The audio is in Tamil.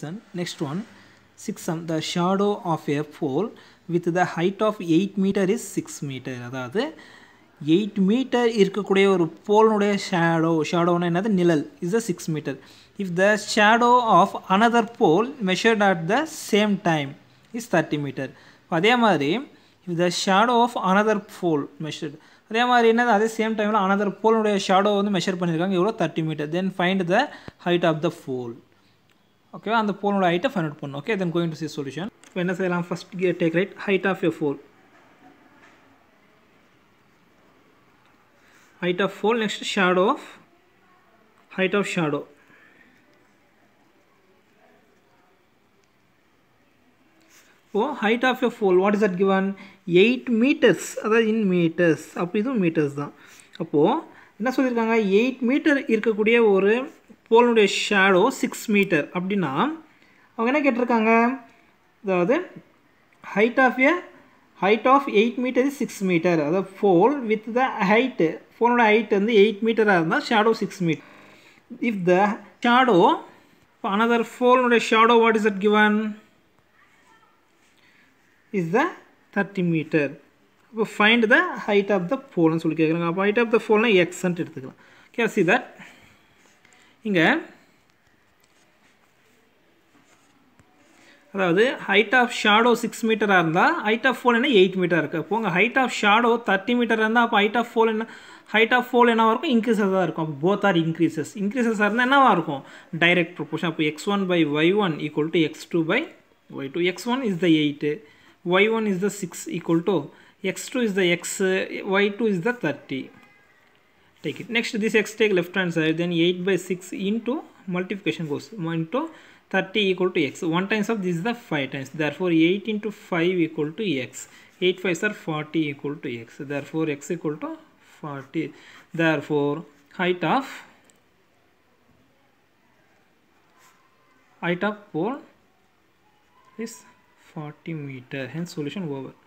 Then next one, sixth sum, the shadow of a pole with the height of 8 meter is 6 meter. அதாவது எயிட் மீட்டர் இருக்கக்கூடிய ஒரு போலனுடைய ஷேடோ ஷேடோன்னு என்னது நிழல் is the six meter if the shadow of another pole measured at the same time is thirty meter அதே மாதிரி if the shadow of another pole measured அதே மாதிரி என்னது அதே சேம் டைமில் அனதர் போலனுடைய ஷேடோ வந்து மெஷர் பண்ணியிருக்காங்க எவ்வளோ thirty meter then find the height of the pole ஓகேவா அந்த போனோட ஹைட்டை ஃபைன் அவுட் பண்ணணும் okay then going to see solution இப்போ என்ன செய்யலாம் first here take right height of a pole height of pole next shadow of height of shadow இப்போ height of a pole what is at given eight meters அதாவது இன் மீட்டர்ஸ் அப்படி இதுவும் மீட்டர்ஸ் தான் அப்போது என்ன சொல்லியிருக்காங்க எயிட் மீட்டர் இருக்கக்கூடிய ஒரு போலனுடைய ஷேடோ சிக்ஸ் மீட்டர் அப்படின்னா அவங்க என்ன கேட்டிருக்காங்க அதாவது height of a height of eight meter six meter அதாவது ஃபோல் வித் த ஹைட்டு ஃபோனோட ஹைட் வந்து எயிட் மீட்டராக இருந்தால் shadow six meter if the shadow இப்போ அனதர் ஃபோனுடைய shadow what is at given is the thirty meter இப்போ find the height of the ஃபோல்னு சொல்லி கேட்குறாங்க அப்போ ஹைட் ஆஃப் த ஃபோல்னால் எக்ஸன்ட் எடுத்துக்கலாம் கேசி சி தட் இங்கே அதாவது ஹைட் ஆஃப் ஷாடோ சிக்ஸ் மீட்டராக இருந்தால் ஹைட் ஆஃப் ஃபோல் என்ன எயிட் மீட்டர் இருக்குது இப்போ உங்கள் height of shadow thirty meter இருந்தால் அப்போ ஹைட் ஆஃப் ஃபோல் என்ன ஹைட் ஆஃப் ஃபோல் என்னவாக இருக்கும் இன்க்ரீசஸாக தான் இருக்கும் அப்போ போத் ஆர் இன்க்ரீசஸ் இன்க்ரீஸஸாக இருந்தால் என்னவாக இருக்கும் டைரக்ட் ப்ரொபோஷன் அப்போ x one by y one equal to x two by y two x one is the eight y one is the six equal to x two is the x y two is the thirty take it next this x take left hand side then 8 by 6 into multiplication goes into 30 equal to x one times of this is the 5 times therefore 8 into 5 equal to x 8 5 are 40 equal to x therefore x equal to 40 therefore height of height of pole is 40 meter hence solution over